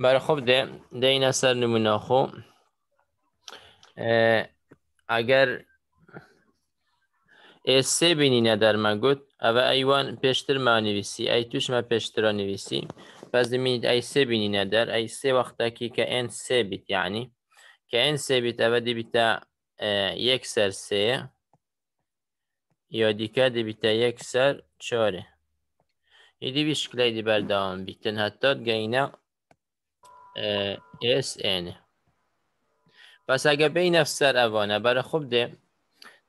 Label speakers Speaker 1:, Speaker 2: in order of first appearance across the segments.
Speaker 1: برای خب ده, ده این اثر نمونه خو خب، اگر سه بینی در من گود او ایوان پیشتر ما نویسی ای توش ما پیشتر نویسی پس دمینید ای سه بینی در ای سه وقتا که که این سه بیت یعنی که این سه بیت او دی بیتا یک سر سه یا دیکه دی بیتا یک سر چاره یدی بیشکلی دی بردام بیتن حتی گینه آه، اس ان بس اگه بین افسر اوانه برای خوب ده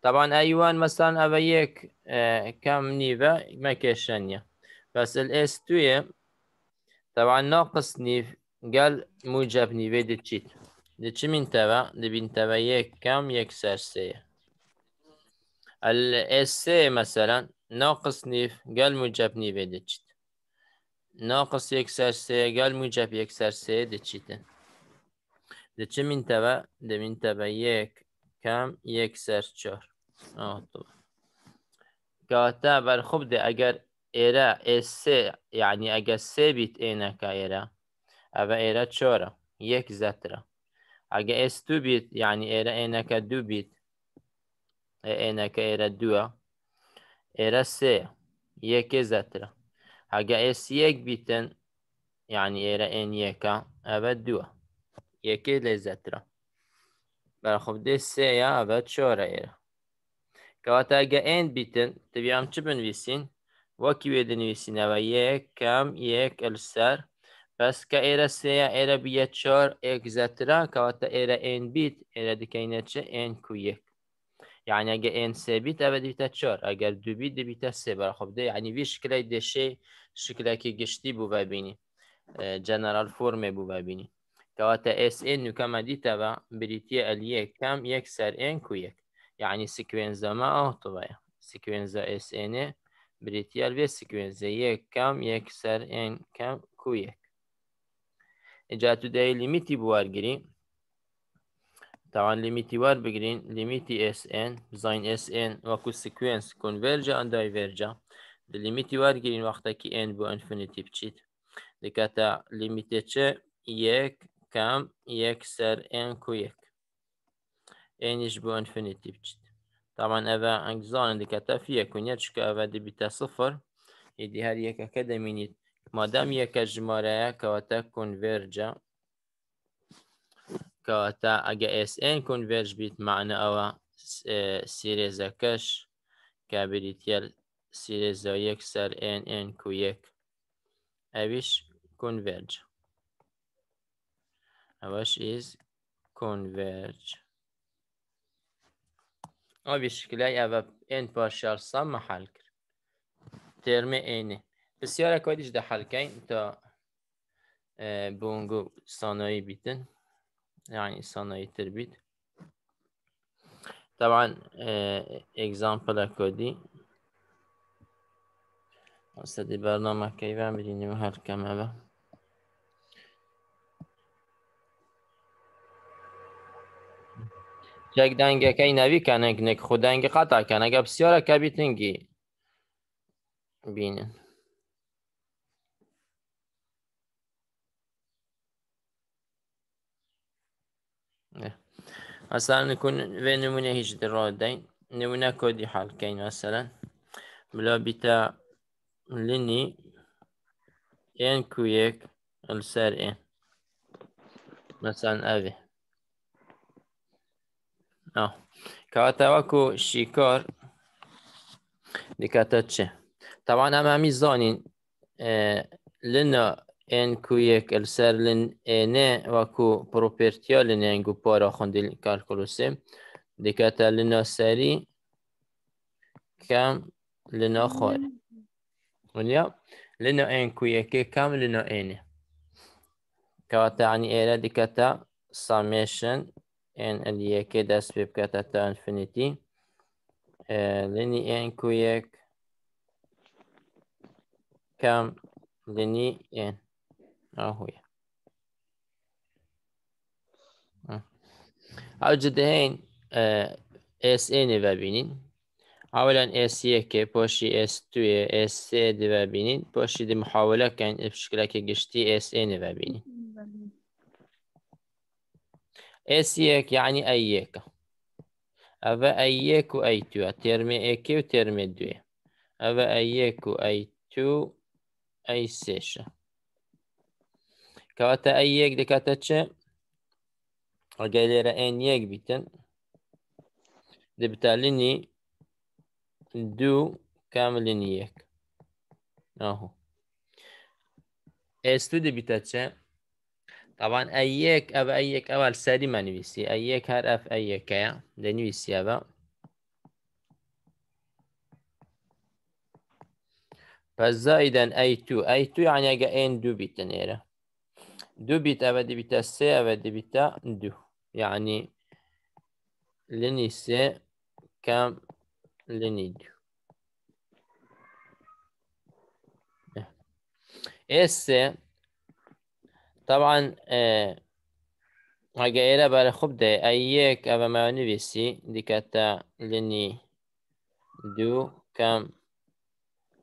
Speaker 1: طبعا ایوان مثلا او یک آه، کم نیوه مکشن كيشانيا بس الاس توية طبعا ناقص نيف گل موجب نیوه ده چیت ده چی من توا ده بین توا یک کم یک سر سه ال الاس سي مثلا ناقص نيف گل موجب نیوه ده چیت ناقص یکسر سه گل موجب یکسر سه ده چیته ده چه منطبه؟ ده منطبه یک کم یکسر چهار آه طبعا گاتا بر خوب ده اگر ایره ای سه یعنی اگر سه بیت اینه که ایره او ایره چهاره یک زتره اگر اس دو بیت یعنی ایره اینکه دو بیت اینه که ایره دوه ایره سه یک زتره Aga s yek biten, yani êre ên yeka evet e du e. Yekê lê zetir S ya evet ye ev Kavata çor e biten, tabi am ên visin, tivê em çi binivîsîn? Wekî yek kem yek el ser. Pes ke êre sê ye êre bîye çar ek zetir Kavata kewata êre bit, bît êre dikeyne çi ku yek. Yani eğer n sabit, evet biter çor. Eğer dubi de biter sebir. Xobde yani bir şekilde şey شکلێکی گشتی بوو ببینی جەنەرال فۆرمێ بوو ببینی کەواتە SN نوکەمە دیتەوە بریتە ئەلیە کەم یەک سەر ئێن و یەک یعنی سکوێنزەمە ئەوتوایە سکوێنزە SNێ بریتیار بێ سکوێنزە یەک کەم یەک سەر ئێن کەم کو یەک ئجا تودای لیمیتی بوارگیری تاوان لیمیتی وار بگرین لیمیتی SN زین SN وەکو سکوێنس کنڤێرجە ئەندای ڤێرجە لیمیتی وارگیرین وەختەکی n بۆ ئەنفینیتی بچیت دەکاتە لیمیتێچە یەک کام یەک سەر n کو یەک ئێنیش بۆ ئەنفینیتی بچیت تاوان ئەوە ئەنگزانن دەکاتە فیەکونیە چکە ئەوە دەبیتە سفر ئیدی هەر یەکەکە دەمینیت مادام یەکە ژمارەیە کەواتە کنڤێرجە کەواتە ئەگە SN کنڤێرج بیت معنە ئەوە سیرێزەکەش کابریتیل سر сәр н н куек әвиш converge اوش ایز converge او به شکلی او این پارشال سم حل کرد ترم n بسیار اکایدش ده حل کن تا بونگو سانایی بیتن یعنی سانایی تر بیت طبعا اگزامپل اکادی سدی برنامه که و هر کم هم. چه دنگ کی نوی کنه گنه خود دنگ خطا کنه گپ سیارا که بیتنگی بینن. مثلا نکن و نمونه هیچ در را دین نمونه کدی حال کن مثلا. بلا بیتا Lini en küçük السرقة مثلا أبي أو آه. كاتواكو شيكار دكاتاتشي طبعا أمامي زانين آه، لنا ان كويك السر لن انا وكو بروبرتيا لن انجو بارا خند الكالكولوسي دكاتا لنا سري كم لنا خارج ولا لنا إن كوي كي كامل لنا إن كواتا يعني إيرا دي كتا summation إن اللي هي كي داس بيب كتا تا انفينيتي آه، لني إن كوي كام لني إن أهوية آه. اوجد هين آه، اس ان بابينين حاولا اس يك بوشي اس 2 اس 3 بابينين بوشي دي محاولة كان بشكلك قشتي اس ان بابينين اس يك يعني ايك أبا ايك اي 2 ترمي ايك وترمي 2 أبا ايك اي 2 اي 3 كواتا ايك دكاتا تشي اگر لێرە ئەین بيتن بیتن دو كامل نيك يعني اهو إيه، استو دي بتاتشه طبعا ايك اب ايك اول سادي ما نويسي ايك هر اف ايك يا دنويسي ابا فزائدا اي تو اي تو يعني اجا ان دو بيتا نيرا دو بيت اب دي بيتا سي اب دي بيتا دو يعني لني سي كام L'inizio. S طبعا غير آه، بر خوب ده ايك ابا ما نبيسي ديكتا لني دو كم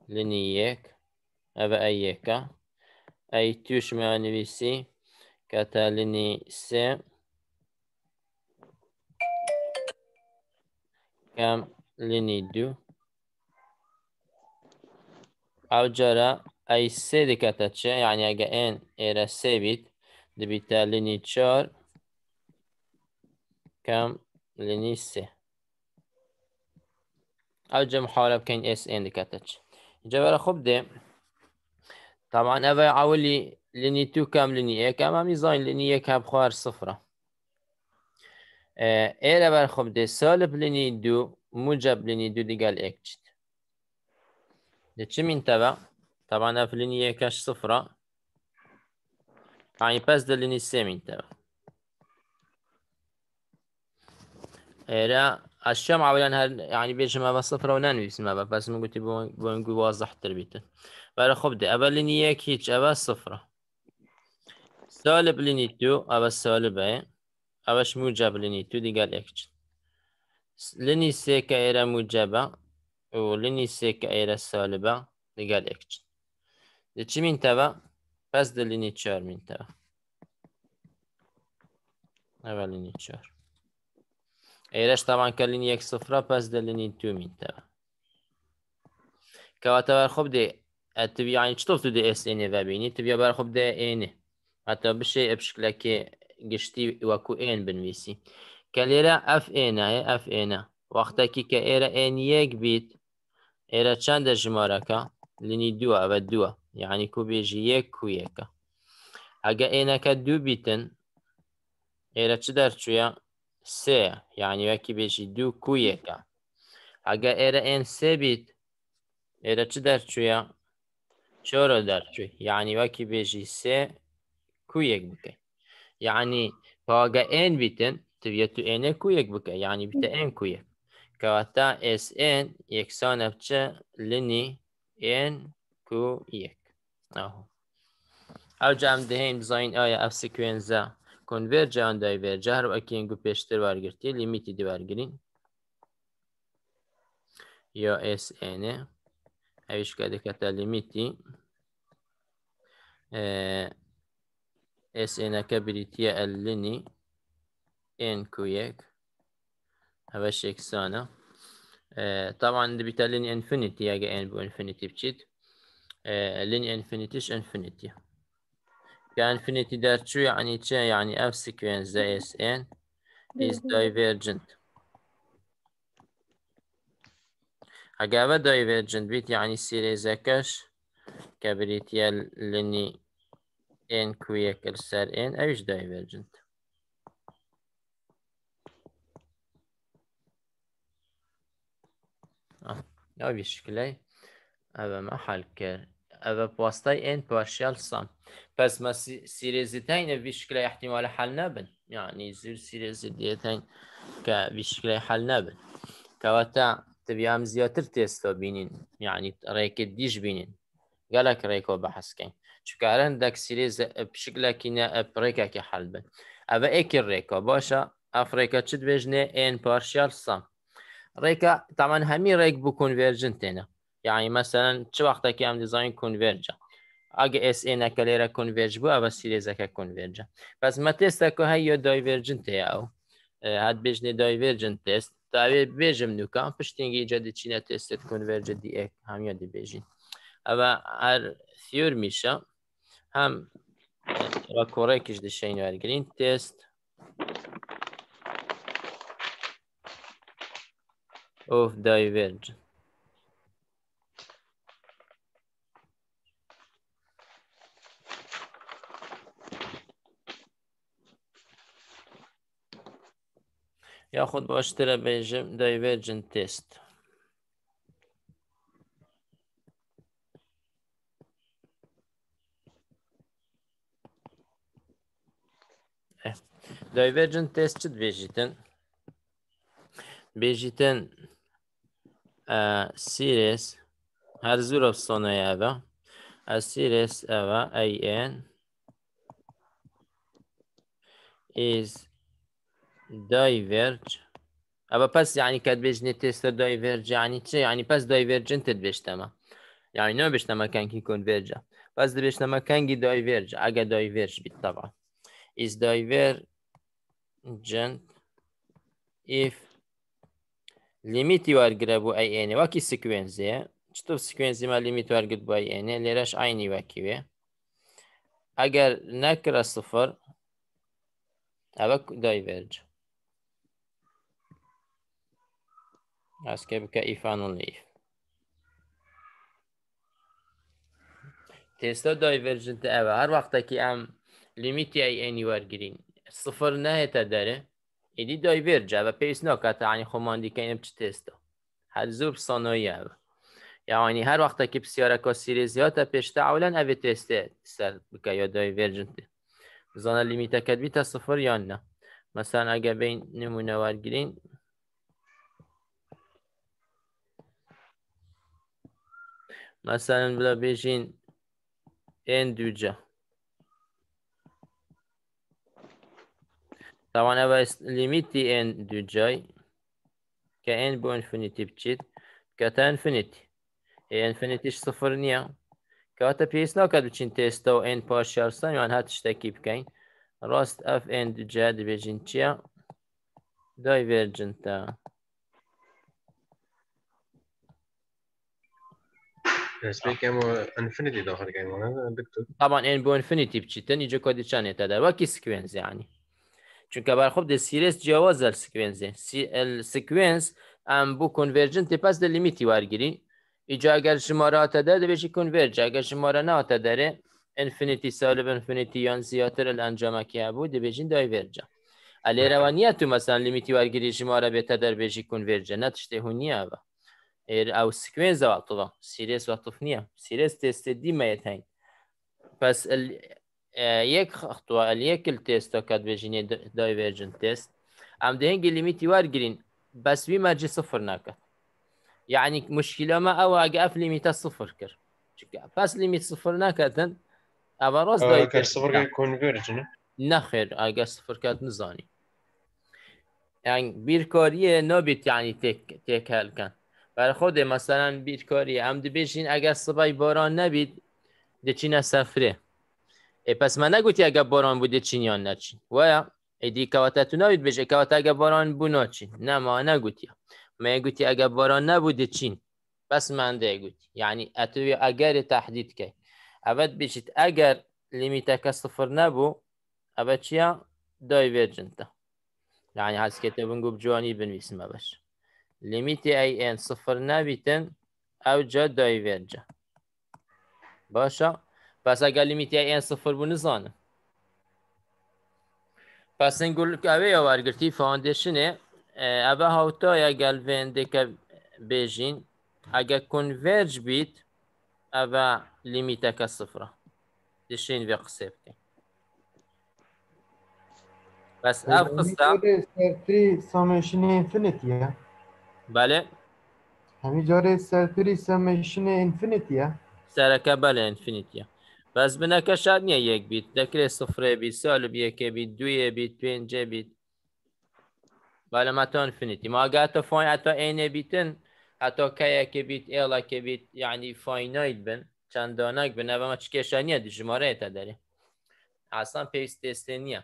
Speaker 1: لنيك ابا ايكا اي توش ما نبيسي كتا لني سي كم لنيدو او جرى اي سيدكا تتشا يعني اجا ان ارا سيبت دبيتا لني تشار كم لني سي او جا محاولة بكين اس ان دكا تتشا جبرا خب دي طبعا أبا عولي لني تو كم لني ايك اما ميزاين لني ايك هب خوار صفرة اه ايرا برخب دي سالب لني دو موجب لني دو اكتشت لتشم انتبه طبعا اف لني إيه كاش صفرة يعني بس دلني السيم انتبه لا الشمعة اولا هل يعني بيش ما بصفرة ونانوي بسمها بقى بس قلت بون قوي واضح تربيته بلا خب دي ابا لني يك إيه هيج ابا صفرة سالب لني تو ابا سالب ايه ابا شموجب لني تو دي قال اكتشت لني ئێرە موجەبە و لنیسێکە که ایره سالبه ئەکچن دەچی مینتەوە چی دەلینی با؟ پس ئەوە لینی چار ئێرەش با اول لینی یەک سفرە پەس دەلینی دو مینتەوە کەواتەوە خۆب دێ یعنی چۆ تو دێ ئێسێنێ ببینی توە بەر خۆب اینه ئێنێ بشه بشێ که گشتی این بنویسی کەلێرە ئەف ئێنایە ئەف ئێنە وەختێکی کە ئێرە ئێن یەک بیت دوا چەندە ژمارەکە لنی دووە ئەوە دووە یعنی کوبێژی یەک کویەکە بيتن ايرا تشدر تشويا سي يعني وكي بيجي دو كو يكا دوو ايرا ان سي بيت ايرا تشدر تشويا شورو دەرچوویە تشوي يعني وكي بيجي سي كو يك بكي يعني پاگە ان بيتن تبێت و ئێنێک و یەک بکە ینی بتە ئەن کوە کەواتە SN یەکسانە بچە لنی ئێن کو یەک ئەو جام دەهێن بزانین ئایا ئەف سکوێنزە کنڤێر جیان دایڤێر جار و ئەکینگ و پێشتر وارگرتی لیمیتی دیوارگرین یا SN ئەویشکە دەکەتە لیمیتی SNەکە بریتە ئەلنی ان كويك هبشك سانا آه طبعا دي بتالين انفينيتي يا ان بو انفينيتي بشيت آه لين انفينيتيش انفينيتي كانفينيتي دار شو يعني تشا يعني اف سيكونس زي اس ان از divergent اجابة divergent بيت يعني السيري زكاش كابريتيال لني ان كويك السر ان ايش divergent آه. یا بیشکلی او ما حل کرد او باستای این پاشیل سام پس ما سیریزی تاین احتمال حل نبن یعنی زیر سیریزی دیتاین که بیشکلی حل نبن که واتا تبی هم زیادر تیستو بینین یعنی ریک دیش بینین گلک ریکو بحث چون که الان دک سیریز بشکلی که نه ریکا که حل بن او ایک ریکو باشه افریکا چید بیشنه این پاشیل سام ريكا طبعا همي ريك بكونفيرجنت هنا يعني مثلا شو كي ام ديزاين كونفيرجا اج اس ان کلیرا کونفرج بو او سیریز که کنورج بس ما هی که هی یا او هد تیست دایورجنت تست نو بجم نوکان پشتینگی جدی تشینا تیست کنورج دی اک هم یادی بیجی او هر ثیور میشا هم دی شینو دشین جرین تیست of divergence ياخذ مؤشرة من جم divergent test Divergent test çi dibêjîtin? Bêjîtin سیریس هر زور افسانه ای دا سیریس و ای این از دایورج اما پس یعنی کد بیش نتیست دایورج یعنی چه یعنی پس دایورج نتیست بیش یعنی نه بیش تما کنگی کن پس بیش تما کنگی دایورج اگه دایورج بی تبا از دایورج جن، لیمیتی وەرگرە بوو ئەN وەکی سکوێنزیە چتو سکوێنزیمە لیمیت وەرگرت بۆ ئN لێرەش ئاینی وەکیوێ ئەگەر نەکرە سفر ئەوە دایڤێرج ئەسکێ بکە ئیفان و لیف تێستا دایڤێرجنتە ئەوە هەر وەختێکی ئەم لیمیتی ئەNی وەرگرین سفر نەهێتە دەرێ ایدی دایورج و پیس ناکت عنی خماندی که اینم چی تستا هر زور سانوی هر یعنی هر وقت که بسیاره که سیری زیاد پیشتا اولا تسته سر بکه یا دایورج زانه لیمیت کد بی صفر یا نه مثلا اگر بین نمونه ورگیرین مثلا بلا بیشین این دو جا طبعا ابقى ليميت دي ان دو جاي كان بو انفينيتي بتشيت كتا انفينيتي اي انفينيتيش صفر نيا كاتا بيس نو كاد بتشين تيستو ان بارشال سان يعني هات تشتكي بكاين راست اف ان دو جاي ديفيجن تشيا دايفيرجن تا اسمك اما انفينيتي داخل كاين دكتور طبعا ان بو انفينيتي بتشيتن يجي كودي تشانيتا دا وكي سكوينز يعني که برخوب de سیرس جواز ال سکوینزه ال سکوینز ام بو کنورجنت پس ده لیمیتی وارگیری ایجا اگر شماره آتا در ده بشی کنورج اگر شماره نه آتا انفینیتی سالب انفینیتی یان زیاتر الانجامه که بود ده بشین دایورجا الی روانیت تو مثلا لیمیتی وارگیری شماره به تدر بشی کنورج نه تشته هونیه او او سکوینز وقتوا سیرس وقتف نیه سیرس تست دیمه پس ال یک یک یک ئەلیەکل تست کات بێژینێ دایڤێژن تست ئەم دەهێنگی لیمیتی بس بی مرجی صفر نکرد یعنی ما اگه ئەگە لیمیت لیمیتە سفر کرد پس لیمیت صفر ناکاتن کنورجن نه خیر ئەگە صفر کات نزانی بیرکاری نبیێت یعنی تێکهلکەن بەر خود مەسەران بیرکاری ئەم دبێژین اگر سبای باران نبید دەچینە سفره. اي بس ما نگوت یا گباران بوده چین یا نچین و یا ایدی کواتا تو ناوید بشه کواتا گباران بو ناچین نه ما نگوت یا ما گوت یا گباران نبوده چین بس من ده گوت یعنی اتو یا اگر تحدید که اوت بشید اگر لیمیتا که صفر نبو اوت چیا دایورجنتا يعني هذا كتاب نقول جواني بنويس ما باش ليميت اي ان صفر نابتن او جا دايفيرجا باشا پس اگر لیمیتی این صفر بو نزانه پس این گل اوه یا ورگرتی فاندشنه اوه هاوتا یا گل وینده که بیجین اگر کنورج بیت اوه لیمیت که صفره دشین وی قصیب که خب، بس اف قصه همی جاره سرطری سامنشن انفنتی بله همی جاره سرطری سامنشن انفنتی سرکه بله انفنتی بس بەزبنەکەشاد نییە یەک بیت دەکرێت سفرێ بیت سالب یەکێ بیت دوێ بیت پێنجێ بیت بالەمەتۆن فنیتی ماگاتە فۆین ئەتۆ عێنێ بیتن ئەتۆ کەیەکێ بیت ئێڵەکێ بیت یعنی فاینیت بن چەندۆنەك بن ئەمە چ کێشە نییە دژمارەیەتە دەرێ ئاسان پێویست تێستێ نییە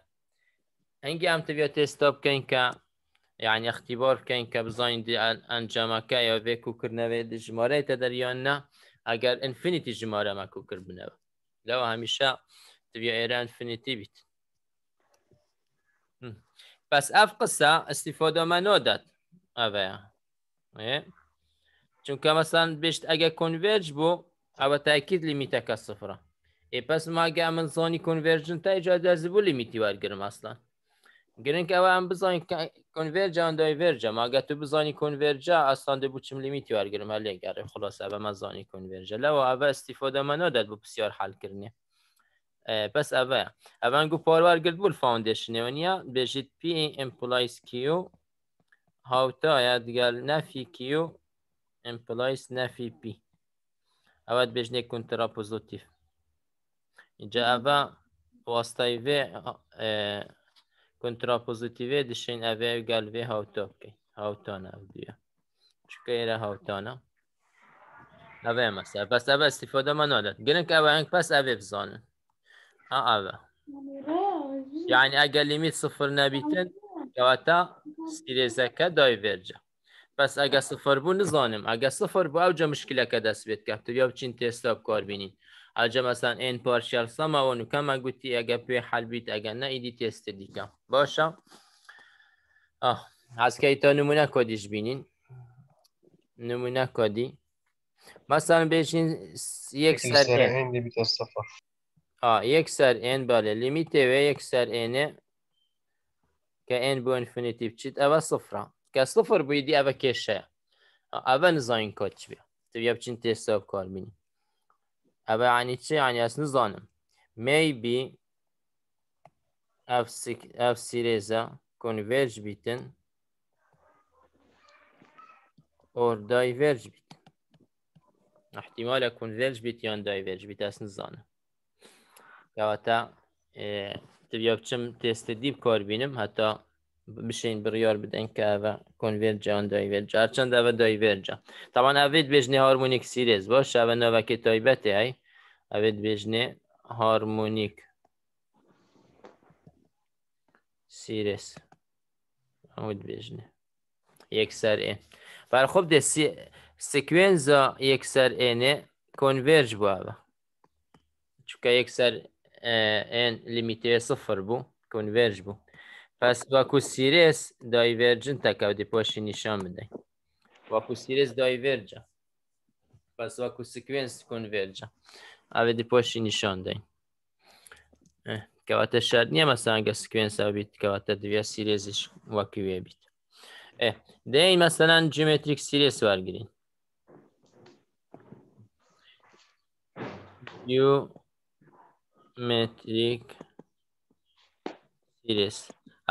Speaker 1: هەنگی ئەم تبێت تێستۆ بکەین کە يعني اختبار كان كبزاين دي انجاما كا يا بيكو كرنوي دي جمارة تدريان اگر انفينيتي جمارة ما كو كربنوي لەو همیشه دەبێ ئێران فنیتی بیت بەس ئەف استفاده اوا آره. دەات چون که مثلا بشت اگه کنورج بود ئەوە تاکید لیمیت سفرە ئێ پس ما گامن زۆنی کنورجن تا ئجا دەزبوو لیمیتی وەرگرم اصلا. گرنگ ئەوە ئەم بزانین کنڤێرجا ما اگه تو بزانی اصلا ده بو چم لیمیتی وەرگرم هلی لێگەڕێ خلاص ئەبە مەزانی کنڤێرجە لەوە ئەە استیفۆدەمەەوە دەت حل پرسیار پس بەس اوه ئەوان گو گرد بول فاوندشنەوە نیە بجید پی ئمپلایس کیو هاوتایە دیگەل نفی کیو ئمپلایس نفی پی ئەوەت بجنه کنترا پوزوتیف اینجا ئەە واسطای کنتراپوزیتی ویدیوشین اویو گلوی هاو تا که هاو تانا و دیو چون که این بس اوی استفاده من آده گلن که اوی اینک پس اویو زانن ها اوی یعنی اگر لیمیت صفر نبیتن یا تا سیریزه که دای ویرژه پس اگر صفر بود نزانم اگر صفر بود او جا مشکل که دست بید که تویاب چین تیستاب کار بینید ئەجە مەسان ئێن پارشال و نوکەمە گوتی ئەگە پێ حەلبیت تست دیگه باشا دیکە از که ایتا نمونه کدیش بینین نمونه نمونە کۆدی مەسان یک یک سر این سەر ئێن و یک سر اینه که این ئێن بۆ ئەنفینیتی بچیت ئەوە که صفر سفر او کشه او ئەوە نزانین کۆچ بیا تو بچین تست کار بینی أبا عن إتشي يعني أسن ظانم maybe F, F series'e converge bitin or diverge bit. احتمال converge bit yani diverge bit أسن ظانم يا وتا تبي أبتشم تست ديب كاربينم حتى بشین بڕیار که اوه ئەە کنڤێرجیان دایڤێرجا چەند ئەوە دایڤێرجە تاوان ئەوێت بجنه هارمونیک سیرێز بۆ شەوە نەوەکی تایبەتی ئای ئەوێت بجنه هارمونیک سیرس ئەوت بێژنێ یەکسەر ئێ بەرخۆب دێ سکوێنزە یەکسەر ئێنێ بوده چون چکە یەکسەر این لیمیتێ صفر بود کنڤێرج بود پس واکو سیریس دایورجن تکاو دی پاشی نشان بده واکو سیریس ورژن پس واکو سیکوینس کنورجن او دی پاشی نشان دهیم کەواتە شاد نییە مەسانگە سکوێنسا بیت کەواتە دوێ سیرێزیش وەکوێ بیت دەین مەسەلاەن جیومتریک سیرێ سوارگرین متریک سیرێس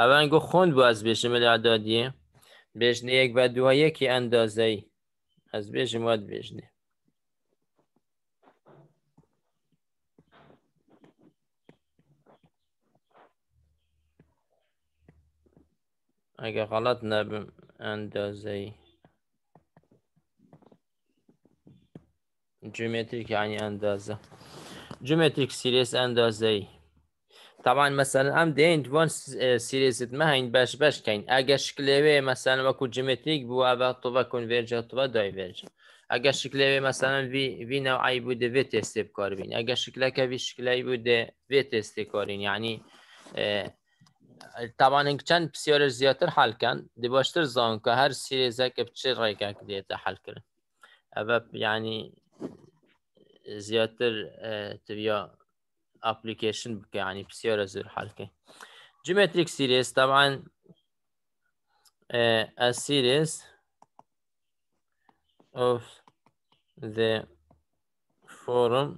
Speaker 1: ئەوان گو خوند خۆند یک و دو یکی اندازه ای از بیش مواد بیش بێژم اگه غلط ئەگە اندازه ای ئەندازەی یعنی اندازه جیومتریک سیریس اندازه ای طبعا مثلا ام دینت وان سيريز ما هين باش باش كاين اغا شكل مثلا وكو جيمتريك بو ابا تو كونفيرج تو با دايفيرج اغا شكل مثلا في في نو اي بو دي في تيست كاربين اغا شكل كا في شكل اي بو دي في تيست كارين يعني طبعا كان بسيار زياتر حال كان دي باشتر زون كا هر سيريز اك بتشي رايك اك دي تا حال كره ابا يعني زياتر تبيا ابلكيشن يعني بسيارة زي الحركه جيومتريك سيريز طبعا uh, a series of the form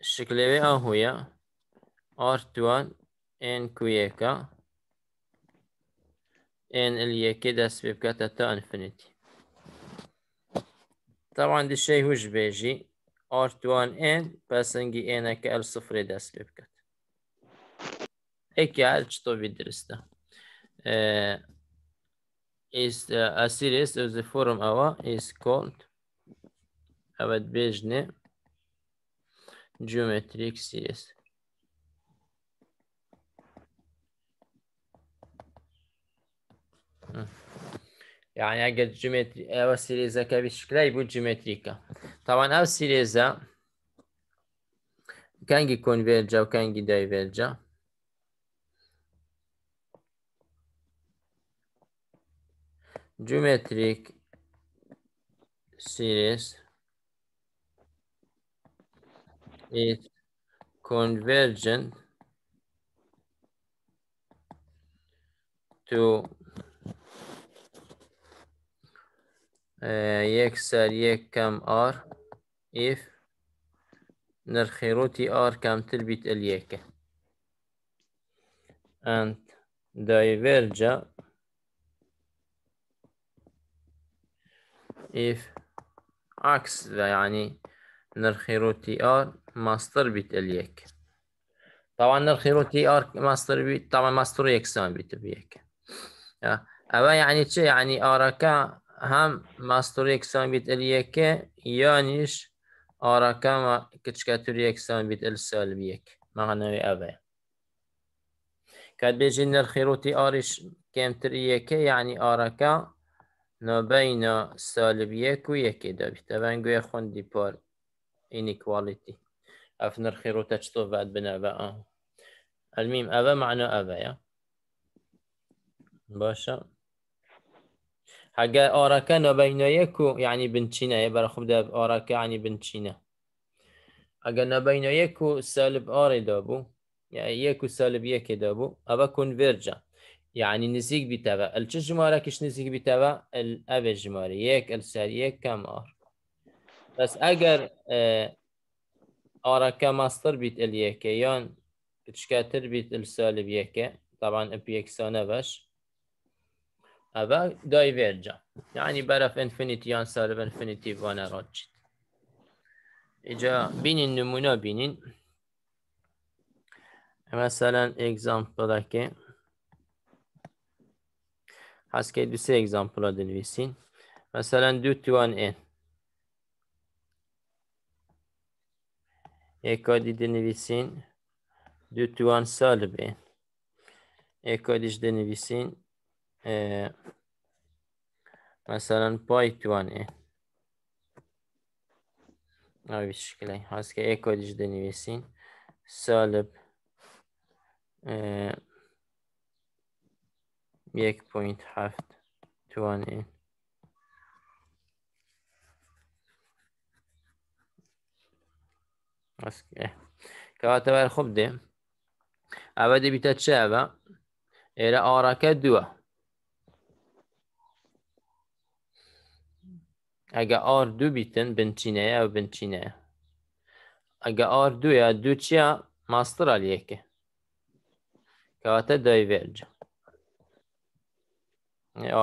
Speaker 1: شكلي آه، هو R2 N كويكا N اللي كده سبب كاتا تا انفينيتي طبعا دي الشيء هو جبيجي آرتوان 1 n, pesengi اینه که ال صفری دست لیب کد ایکی ال چطور بیدرسته is a series of the form ava is called evet bejne geometrik series Hı. يعني اجل جيومتري او سيريزا كبشكلها يبو جيومتريكا طبعا او سيريزا كان كونفيرجا وكان دايفيرجا جيومتريك سيريز is convergent to يكسر يك كم آر اف نرخي روتي آر كم تلبيت اليك یکه and diverge if عكس يعني نرخي روتي تي ار ماستر بيت اليك طبعا نرخي روتي تي ار ماستر بيت طبعا ماستر يكسان بيت بيك اوا آه، يعني تشي يعني اركا هم ماستور يكسان بيت اليك يانيش أراكما كتشكاتور يكسان بيت السالبيك معنوي أبا كاد بيجينا الخيروتي أريش كام تريك يعني أراكا نبين سالبيك ويكي دابي طبعا نقول يخون دي بار إنيكواليتي أفن الخيروتا تشتو بعد بنا أبا الميم أبا معنى أبا يا باشا حقا أوراكا يكو يعني بنتشينا يبرا خبدا أوراكا يعني بنتشينا أجا يكو سالب أوري دابو يعني يكو سالب يكي دابو أبا كون فيرجا يعني نزيك بتابع الش جمارة كش نزيك بتابع الأب جمارة يك السال يك كم أر بس أجر أوراكا اه، ماستر بيت اليكيان كتشكاتر بيت السالب يكي طبعا أبي بيكسانة باش أبا دايفيرجا یعنی برف یا ينصرف انفینیتی وانا راجد اینجا بینین نمونا بینین مثلا اگزامپلکی هست که دو سه اگزامپل دنویسین مثلا دو توان این اکادی دنویسین دو توان سالب این یکادیش دنویسین مثلا پایتونه آوی شکلی هست که کدش نویسین سالب یک پوینت هفت توانه که هاته بر خوب ده اوه ده بیتا چه اوه ایره آرکه دوه اگه آر دو بیتن بنچینه او بنچینه اگه آر دو یا دو چیا ماستر آل یکه کواتا دایورج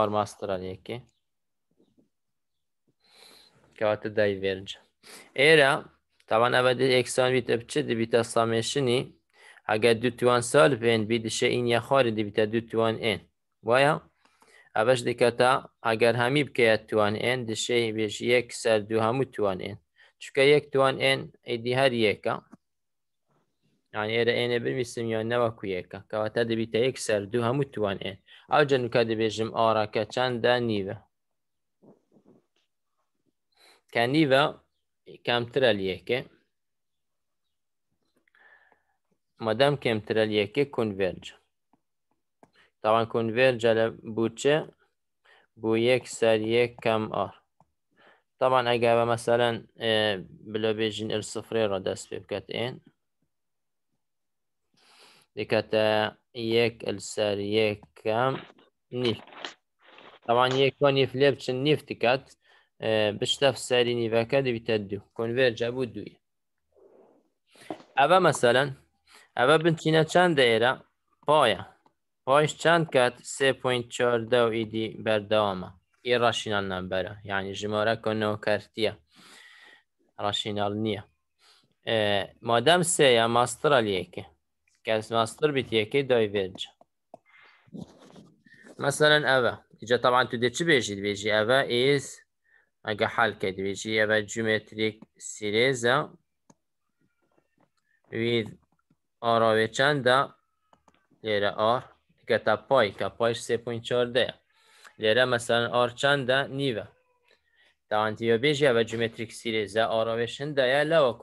Speaker 1: آر ماستر که یکه دای ویرج ایره طبعا اولی اکسان بیت اپچه دی بیتا سامشنی اگه دو توان سال بین بیدشه این یا خاری دی بیتا دو توان این وایا ئەبەش دەکەتە ئەگەر هەمی بکەیت توانێن دشەی بێژ یەک سەر دوو هەموو توانێن چکە یەک توانێن ئیدی هەر یەکە یان ئێرە ئێنێ بویستم یان نەوەکو یەکە کەواتە دەبیتە یەک سەر دوو هەموو توانێن ئەو جەنوکە دەبێژم ئاراکە چەنددا نیوە کە نیوە کامترە یەکێ مەدەم کێمترە یەکێ کنڤێرجە طبعا convert على بوتشا بو يك سال يك كم ار طبعا اجابة مثلا آه، بلو بيجين الصفري را دست ببكت ان دكتا آه، يك السال يك كم نيف طبعا يك وان فليبشن نيف دكت آه، بشتف ساري نيفاكا دي بتدو كونفيرج ابو دوية ابا مثلا ابا بنتينا تشان دايرة بايا خۆش چەند کات سێ پوین چۆردە و ئیدی بەردەوامە ئی ڕەشینال نمبەرە یعنی ژمارە کۆنەوە کردیە ڕەشینال نییە مادەم سێە ماسترالیەکە کەس ماستر بیتیەکەی دای ڤێرج مثلەن ئەوە اینجا طبعا تو دێ چ بێژیت بێژی ئەوە ئیس ئەگە حالکە دوێژی ئەوە جومێتریک سیرێزە with ئاراوێ چەندە لێرە ئار گتپای کپایش 3.14 لێرە مەسەن ئارچاندا نیوە تاانتیۆبێژە بە جومتریک سیرێزە ئاراوێشنداە لەوە و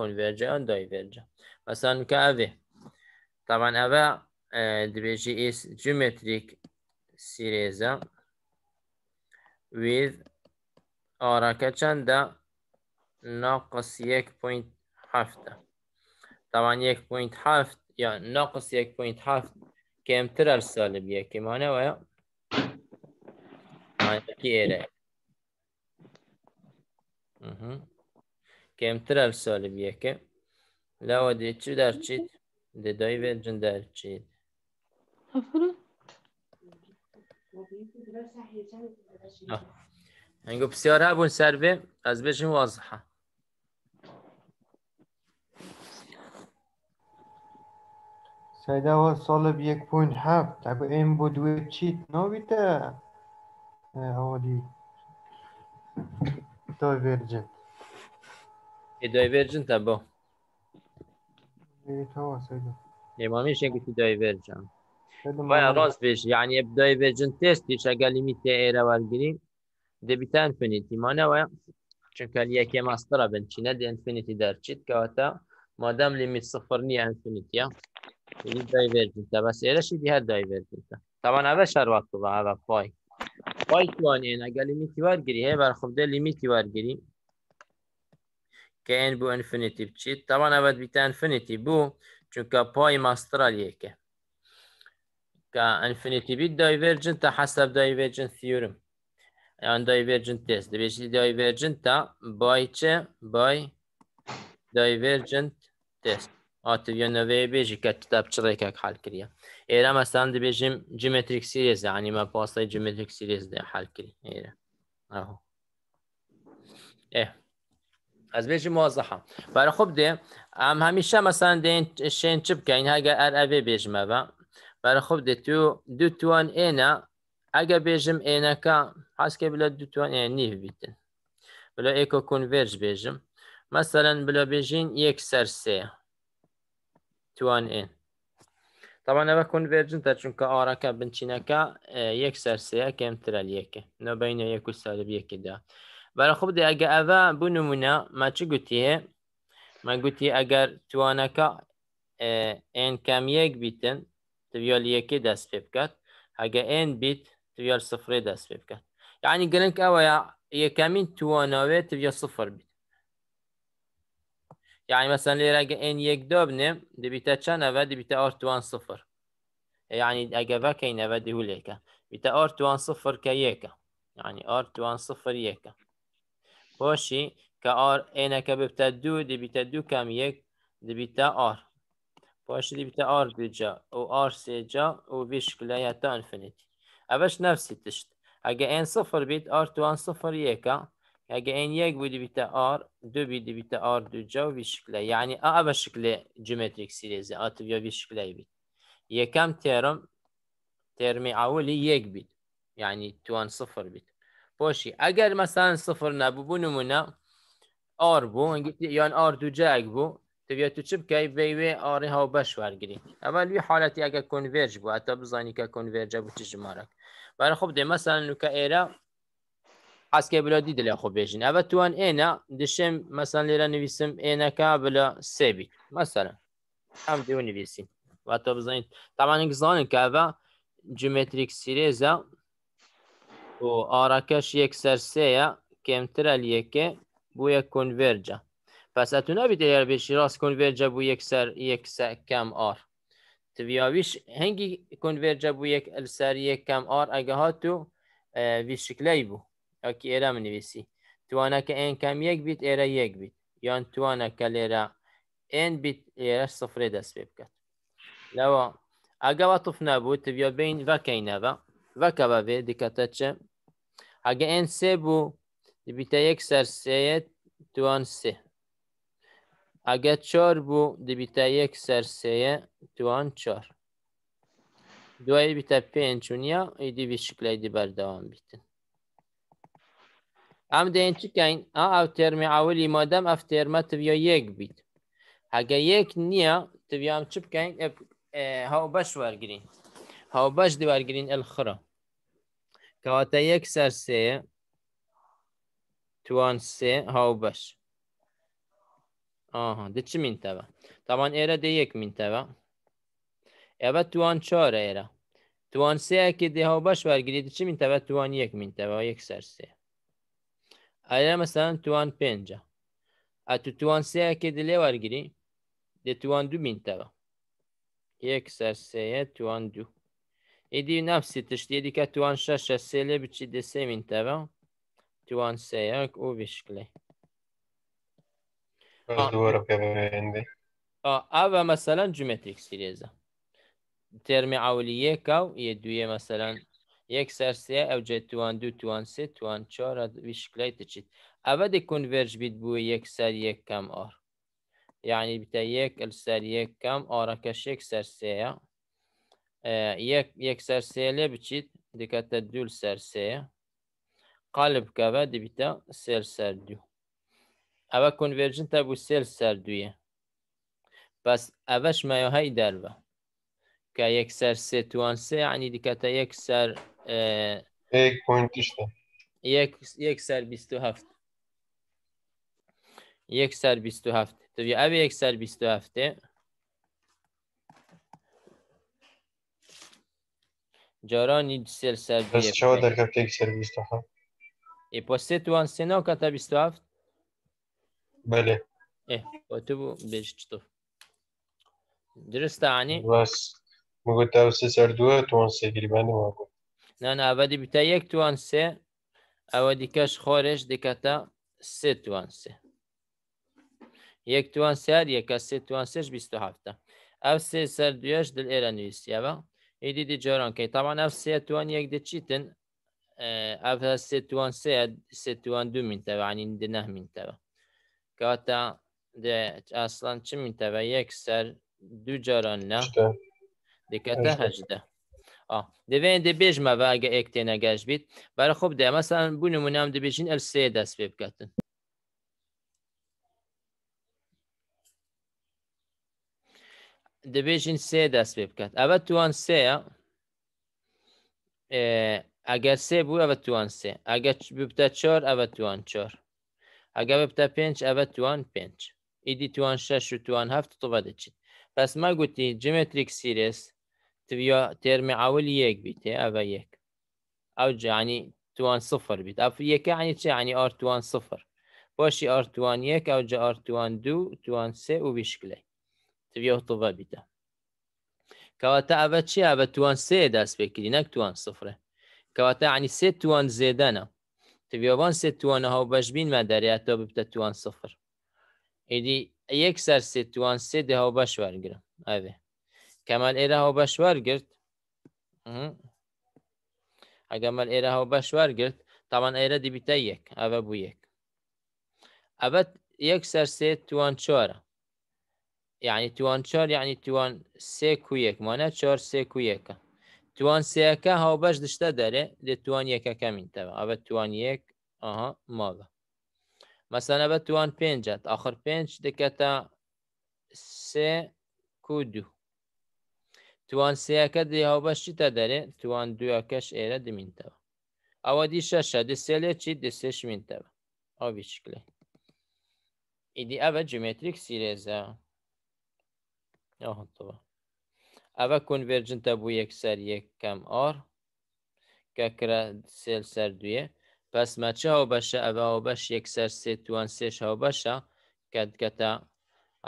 Speaker 1: ئەن دایڤێرجە مثلا کە ئەێ تاوان ئەوە دبێژی ئیس جومتریک سیرێزە with ئاراکە چەندە ناقص 1.7 طبعا 1.7 یا ناقص 1.7 کمتر از سال بیه که مانه ویا مانه که ایره خب. کمتر از سال بیه که لوا دی چی در چید دی دایی این در چید بسیار هبون سر بیم از بشین واضحه سایده was سالب یک پوینت هفت اگه این بود و چیت نو بیتا آدی دایورجنت ای دایورجنت ابا بیتا سایدا نمامیش که دای دایورجنت باید راست بیش، یعنی دایورجنت تستیش اگه لیمیت ایره ورگیریم دبیتا انفینیتی ما نویم چون که یکی مستره چی ندی انفینیتی در چیت که مادام لیمیت صفر نیه انفینیتیه ఇది divergent مسألة شو دي divergent طبعا اول شر وقت بقى اول پای پای اگر لیمیتی ورگیری هی بر خب که این بو انفینیتی بچید طبعا اول بیتا انفینیتی بو چون که پای ماسترال یکه که انفینیتی بید حسب divergent theorem یعنی divergent test دبیش divergent چه test هاتو یه نوی بیجی که کتاب چرای که حل کریم ایره مثلا دی بیجیم جیمتریک سیریز ده یعنی ما پاسای جیمتریک سیریز ده حل کریم ایره ایره از بیجی موازح هم برای خوب ده همیشه مثلا دی این شین چپ که این هاگه ار اوی بیجیم برای خوب دی تو دو توان اینا اگه بیشیم اینا که حس که بلا دو توان اینا نیو بیتن بلا ایکو کنویرج بیجیم مثلا بلا بیجیم یک سر سه توان n طبعا ئەمە ارا كان ئارەکە بنچینەکە یەک سەرسەیە ترى ليك نو بين و سالب دا بەرە خوب ئەگە ئەە بو نمونە ما گوتیە من ما ئەگەر اگر ئێن ان یەک يك بيتن تبيال يك پێ بکات ئەگە ان بيت تبيال صفر دەست پێ يعني یعنی گرنگ ئەوەیە توانا توانەوێت تبيال صفر بیت يعني مثلا راجع ان يك دي دبيتا تشانا بيتا ارت 1 صفر يعني اجابا كاين بدي هوليكا بيتا ارت 1 صفر كيكا يعني ارت 1 صفر يكا بوشي كار انا كببتا دو دبيتا دو كام يك دبيتا ار بوشي دبيتا ار جا و ار سي جا و بيش يتا تا انفينيتي اباش نفسي تشت اجا ان صفر بيت ارت 1 صفر يكا اگه این یک بودی بیت آر دو بودی بیت آر دو جا و بیشکله یعنی a به شکل جومتریک سیریزه آتو تو بیا بی بیت یکم ترم ترم اولی یک بیت یعنی توان صفر بیت باشی اگر مثلا صفر نبو بو نمونه آر بو یعنی آر دو جا اگ بو تو بیا تو چی بکی وی آره ها بش ورگیری اول بی حالتی اگر کنورج بو حتی بزانی که کنورج بو چی جمارک برای خب ده مثلا نو ایره حەسکێ بلە دی دلێ خۆ بێژین ئەوە توان ئێنە دشێم مەسەن لێرە نوویسم ئێنەکە بلە سێبیت مەسەرە ئەم دیوە نوویسین وا تۆ بزانین تامانێک زانن کەە جومتریک سیرێزە و ئارەکەش یەکسەر سەیە کێمترە لەکێ بووە کنڤێرجە پسە تو نبی دیار بێشی ڕاست کنڤێرجە بوو یەکسەر یەکسە کەم ئار تڤیاویش هەنگی کنڤێرجە بوو یەک ئەلسەر یەک کەم ئار ئەگە هات و وی شکلەی بوو ئەوکی ئێرە منویسی توانەکە ئەن کەم یەک بیت ئێرە یەک بیت یان توانەکە لێرە ئێن بیت ئێرە سفرێ دەست پێ بکات لەوە ئەگەوە توف نەبوو تبیە بین بەکەینەوە بەکە بەبێ دیکەتە چە ئەگە ئێن سێ بوو دبیتە یەک سەر سێت توان سێ ئەگە چۆر بوو دبیتە یەک سەر سێە توان چۆر دوای بیتە پێنج چونیا ئیدی بی شکلای دیبەردەوام بیتن ام دین چکین ا او ترمی اولی مادم اف ترما تویا یک بیت اگه یک نیا تویا ام چکین ها بش ورگرین ها بش دی ورگرین الخرا کاتا یک سر سه توان سه ها بش آها دی چی مین طبعا ایره دی یک مین تبا ایبا توان چار ایره توان سه اکی دی ها بش ورگرین دی چی مین تبا توان یک مین تبا یک سر سه ایا مثلا توان بينجا اتو توان سه که دلی وارجري ده توان دو بین تبا يكسر سر توان دو إدي نفسی تشتي إدي كتوان شاشة شش سه لی بچی ده سه بین تبا توان سه یک او آه. آه. مثلا جيومتريك سيريزا ترمي عوليه كاو يدوية مثلا یەک او ئەوجێ توان دو توان سێ توان چۆرە ویشکلای دەچیت ئەوە دەکونڤێرج بیت بووە یەک سەر یەک کەم ئۆر یعنی بتە یەک ئەلسەر یەک کەم ئۆڕەکەش یەک سەرسەیە یەک سەرسێ لێ بچیت دکاتە دوول سەرسەیە قالب بکەوە دەبیتە سێل سەر دوو ئەوە کنڤێرجن تا بوو سێل سەر دویە بەس ئەوەش مایۆهای دەربە که یک سر سه توان سه یعنی دیکتا یک سر یک پوینت یک یک سر بیست و هفت یک سر بیست و هفت تو یا یک سر بیست و هفته جارانی سر سر بیست چه در کفت یک سر بیست و هفت ای پا سه توان سه نو کتا بیست و هفت بله ای. با تو بیش چطور درسته عنی بس مگوت ئەو سێ سەردووە تۆن سێگریبانی واگو نانابەدی بتە یەک توان سه ئەوە دیکەش خۆرش دەکەتە سێ توان سه یک توان سیار یەکە سه توان و بیهفتە ئەو سه سر دویش دل ایرانیس یا با ایدی دی جۆران کەی تاوان ئەو سێ توان یەک دەچیتن ئەف اه، سێ توان سه سێ توان دو مینته مینته و که اتا مینتەوە اصلا ئاسلان مینته و یک سر دو جوران نه ده 18 آه دوین دبیجمە بید ئێک خوب ده مثلا بو نمونه هم بوو نمونام دەبێژین ئەل دست بیب پێ بکەن دەبێژین سێ دست بیب بکات ئەوە توان سەیە اگر سه بود ئەوە توان سێ اگر ببتە چۆر ئەوە توان چۆر اگر ببتە پنج ئەوە توان پنج ایدی توان شش و توان تو تۆبە چید پس ما گوتی جمێتریک سیرێست تبيو ترمي عاول يك بيت أبا يك أو يعني توان صفر بيت أف يك يعني تش يعني أر توان صفر باشي أر توان يك أو جا أر توان دو توان سي وبشكله تبيو طبا بيتا كواتا أبا تشي أبا توان سي داس نك توان صفر كواتا يعني سي توان زيدانه وان سي توان هاو باش بين ما دارياتو ببتا توان صفر إيدي يكسر سي توان سي ده هاو باش وارقرم هذا كمال إيره هو بشوار قلت أقمل إيره هو بشوار قلت طبعا إيره دي بتايك أبا بويك أبا يكسر سيت توان شورة يعني توان شور يعني توان سيكو يك مانا شور سيكو توان سيكا هو باش دشتا داري دي توان يكا كمين تبا أبا توان يك أها مالا مثلا أبا توان بينجات آخر بينج دكتا سي كودو توان سیاکه دی هاو بشی تا داره توان دو اکش ایره دی مینتا با او دی شش دی سیلی چی دی سش مینتا با او بیشکلی ایدی او جومیتریک سیریزا او هم تو با او کنورجن تا بو یک سر یک کم آر که کرا سیل سر دویه پس ما چه هاو بشه او هاو بش یک سر سی توان سش هاو باشه. کد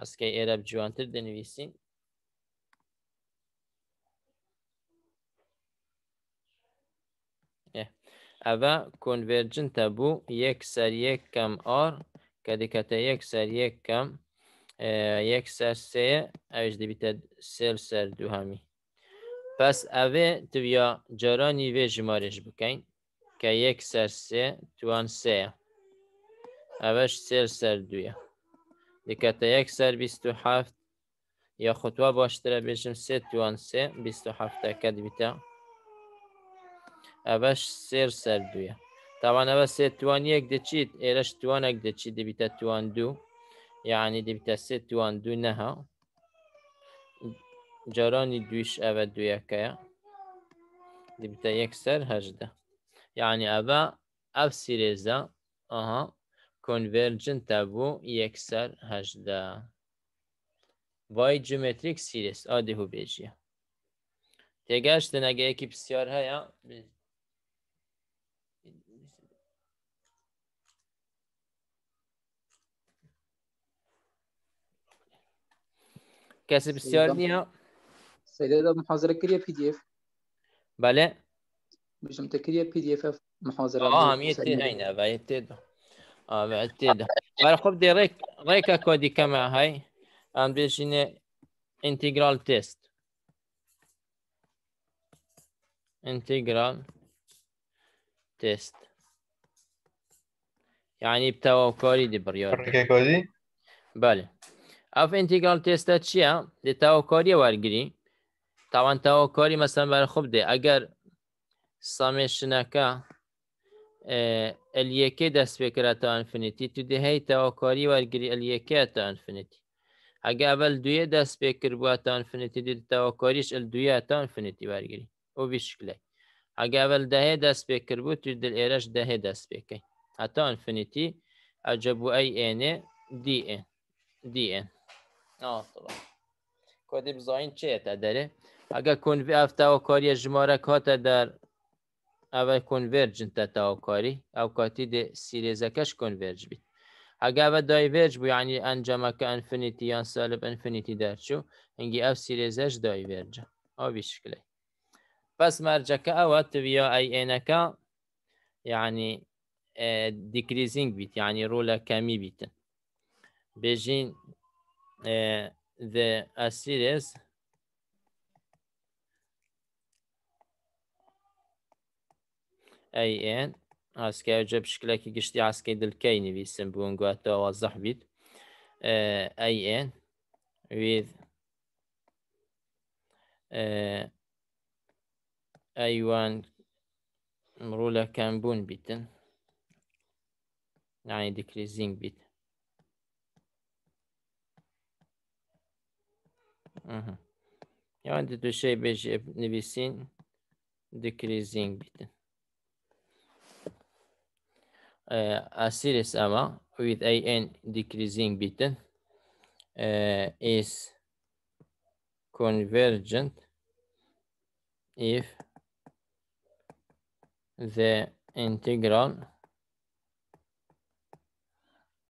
Speaker 1: از که ایرب جوانتر دنویسین ئەوە یک بوو یک سەر کم کەم ئار یک یک یک یک یک یک سه اوش دی ئەوش سل سر دو همی پس یا تویا جارانی و جمارش بکن که یک سر سه توان سەیە سر دویا سەر یک سر بیست و هفت یا خطوه باشتره بێژم سه توان و هفته کە دەبیتە ئەبەش سێر سەردوویە تاوانەوە سێ توان یەک دەچیت ئێرەش توانێک دەچی دەبیتە توان دوو یعنی دەبیتە سێ توان دوو نەها جارانی دویش ئەوە دویەکەیە دەبیتە یەکسەر هجده یعنی ئەبە ئەف سیرێزە ئەها کنڤرجن تەبوو یەکسەر هجده وای جومتریک سیرس ئادی هوبێژیە تێگەشتن ئەگەیەکی پرسیار هەیە كاسب प्रिस्योर नहीं हाँ سيدة محاضرة كريا بي دي اف بله مش متكريا بي دي اف محاضرة اه هم يتين هينا باي تيدا اه بعد تيدا بله خب دي ريك ريكا كودي كما هاي ام بيشيني انتجرال تيست انتجرال تيست يعني بتوا كوري دي بريورتي كوري بله اف انتگرال تست چیه ده تاوکاری وارگیری طبعا تاوکاری مثلا برای خوب ده اگر سامیشنکه الیکی دست بکره تا انفینیتی تو ده هی تاوکاری وارگیری الیکی تا انفینیتی اگر اول دویه دست بکر بوا تا انفینیتی ده تاوکاریش ال دویه تا انفینیتی وارگیری او بی اگر اول هی دست بکر بود تو دل ایرش هی دست بکی تا انفینیتی اجابو ای اینه دی این دی این آه چه تا بزاین داره؟ کۆتی بزانین چێتە دەرێ ئەگە کونڤ ئەفتاوکاریە در اول دەر ئەوە کۆنڤێرجنتە کاری او کاتی ده سیریزکش کۆنڤێرج بید اگه بە دایڤێرج بوو یعنی انجامک انفنیتی یعنی یا سالب ئەنفنیتی دەرچوو اینگی ئەو سیریزش دایڤێرجە او بیشکلی پس مەرجەکە ئەوە تویا که یعنی دیکریزینگ بیت یعنی رول کمی بیتن بجین uh, the acids اي ان اسكاي جاب شكلك قشتي عسكي دل كيني بيسم بون قوات اوضح بيت اي ان with اي وان مرولا كان بون بيتن يعني decreasing بيتن Aha. I wanted to say ne be seen decreasing bit. Uh, a series ama with an decreasing bit uh, is convergent if the integral